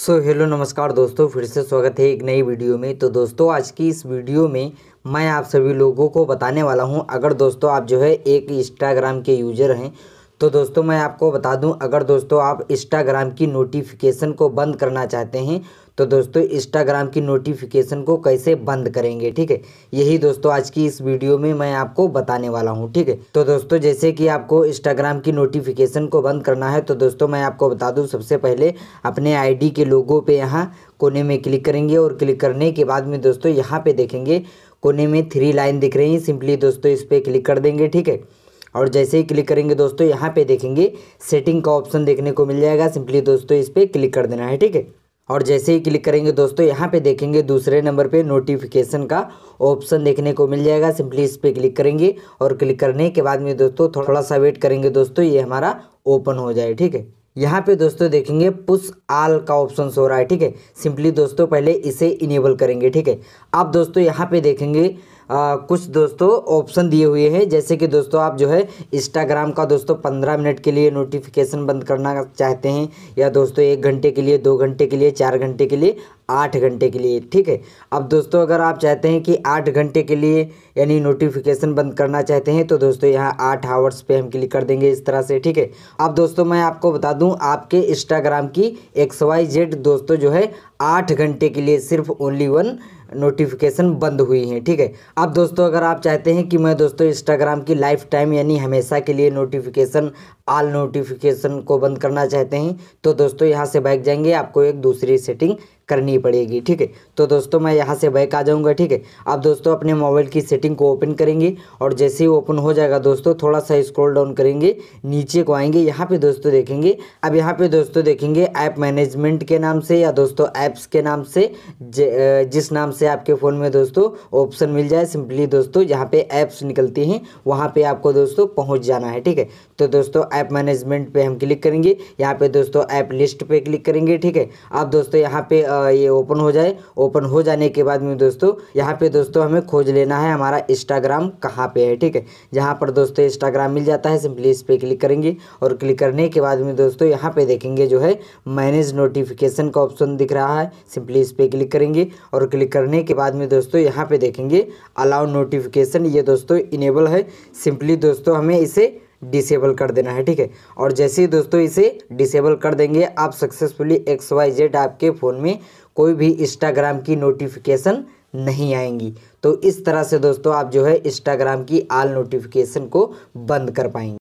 सो so, hello नमस्कार दोस्तों फिर से स्वागत है एक नई वीडियो में तो दोस्तों आज की इस वीडियो में मैं आप सभी लोगों को बताने वाला हूं अगर दोस्तों आप जो है एक इंस्टाग्राम के यूज़र हैं तो दोस्तों मैं आपको बता दूं अगर दोस्तों आप इंस्टाग्राम की नोटिफिकेशन को बंद करना चाहते हैं तो दोस्तों इंस्टाग्राम की नोटिफिकेशन को कैसे बंद करेंगे ठीक है यही दोस्तों आज की इस वीडियो में मैं आपको बताने वाला हूँ ठीक है तो दोस्तों जैसे कि आपको इंस्टाग्राम की नोटिफिकेशन को बंद करना है तो दोस्तों मैं आपको बता दूँ सबसे पहले अपने आईडी के लोगों पे यहाँ कोने में क्लिक करेंगे और क्लिक करने के बाद में दोस्तों यहाँ पर देखेंगे कोने में थ्री लाइन दिख रही है सिंपली दोस्तों इस पर क्लिक कर देंगे ठीक है और जैसे ही क्लिक करेंगे दोस्तों यहाँ पे देखेंगे सेटिंग का ऑप्शन देखने को मिल जाएगा सिंपली दोस्तों इस पर क्लिक कर देना है ठीक है और जैसे ही क्लिक करेंगे दोस्तों यहाँ पे देखेंगे दूसरे नंबर पे नोटिफिकेशन का ऑप्शन देखने को मिल जाएगा सिंपली इस पर क्लिक करेंगे और क्लिक करने के बाद में दोस्तों थोड़ा सा वेट करेंगे दोस्तों ये हमारा ओपन हो जाए ठीक है यहाँ पे दोस्तों देखेंगे पुश आल का ऑप्शन हो रहा है ठीक है सिंपली दोस्तों पहले इसे इनेबल करेंगे ठीक है अब दोस्तों यहाँ पे देखेंगे आ, कुछ दोस्तों ऑप्शन दिए हुए हैं जैसे कि दोस्तों आप जो है इंस्टाग्राम का दोस्तों पंद्रह मिनट के लिए नोटिफिकेशन बंद करना चाहते हैं या दोस्तों एक घंटे के लिए दो घंटे के लिए चार घंटे के लिए आठ घंटे के लिए ठीक है अब दोस्तों अगर आप चाहते हैं कि आठ घंटे के लिए यानी नोटिफिकेशन बंद करना चाहते हैं तो दोस्तों यहाँ आठ आवर्स पे हम क्लिक कर देंगे इस तरह से ठीक है अब दोस्तों मैं आपको बता दूं आपके इंस्टाग्राम की एक्स वाई जेड दोस्तों जो है आठ घंटे के लिए सिर्फ ओनली वन नोटिफिकेशन बंद हुई हैं ठीक है अब दोस्तों अगर आप चाहते हैं कि मैं दोस्तों इंस्टाग्राम की लाइफ टाइम यानी हमेशा के लिए नोटिफिकेशन ऑल नोटिफिकेशन को बंद करना चाहते हैं तो दोस्तों यहाँ से बैक जाएंगे आपको एक दूसरी सेटिंग करनी पड़ेगी ठीक है तो दोस्तों मैं यहाँ से बैक आ जाऊँगा ठीक है अब दोस्तों अपने मोबाइल की सेटिंग को ओपन करेंगे और जैसे ही ओपन हो जाएगा दोस्तों थोड़ा सा स्क्रॉल डाउन करेंगे नीचे को आएंगे यहाँ पे दोस्तों देखेंगे अब यहाँ पे दोस्तों देखेंगे ऐप मैनेजमेंट के नाम से या दोस्तों ऐप्स के नाम से जिस नाम से आपके फ़ोन में दोस्तों ऑप्शन मिल जाए सिंपली दोस्तों यहाँ पर ऐप्स निकलती हैं वहाँ पर आपको दोस्तों पहुँच जाना है ठीक है तो दोस्तों ऐप मैनेजमेंट पे हम क्लिक करेंगे यहाँ पे दोस्तों ऐप लिस्ट पे क्लिक करेंगे ठीक है अब दोस्तों यहाँ पे ये ओपन हो जाए ओपन हो जाने के बाद में दोस्तों यहाँ पे दोस्तों हमें खोज लेना है हमारा इंस्टाग्राम कहाँ पे है ठीक है जहाँ पर दोस्तों इंस्टाग्राम मिल जाता है सिंपली इस पर क्लिक करेंगे और क्लिक करने के बाद में दोस्तों यहाँ पे देखेंगे जो है मैनेज नोटिफिकेशन का ऑप्शन दिख रहा है सिंपली इस पर क्लिक करेंगे और क्लिक करने के बाद में दोस्तों यहाँ पे देखेंगे अलाउ नोटिफिकेशन ये दोस्तों इनेबल है सिंपली दोस्तों हमें इसे डिसेबल कर देना है ठीक है और जैसे ही दोस्तों इसे डिसेबल कर देंगे आप सक्सेसफुली एक्स वाई जेड आपके फ़ोन में कोई भी इंस्टाग्राम की नोटिफिकेशन नहीं आएंगी तो इस तरह से दोस्तों आप जो है इंस्टाग्राम की आल नोटिफिकेशन को बंद कर पाएंगे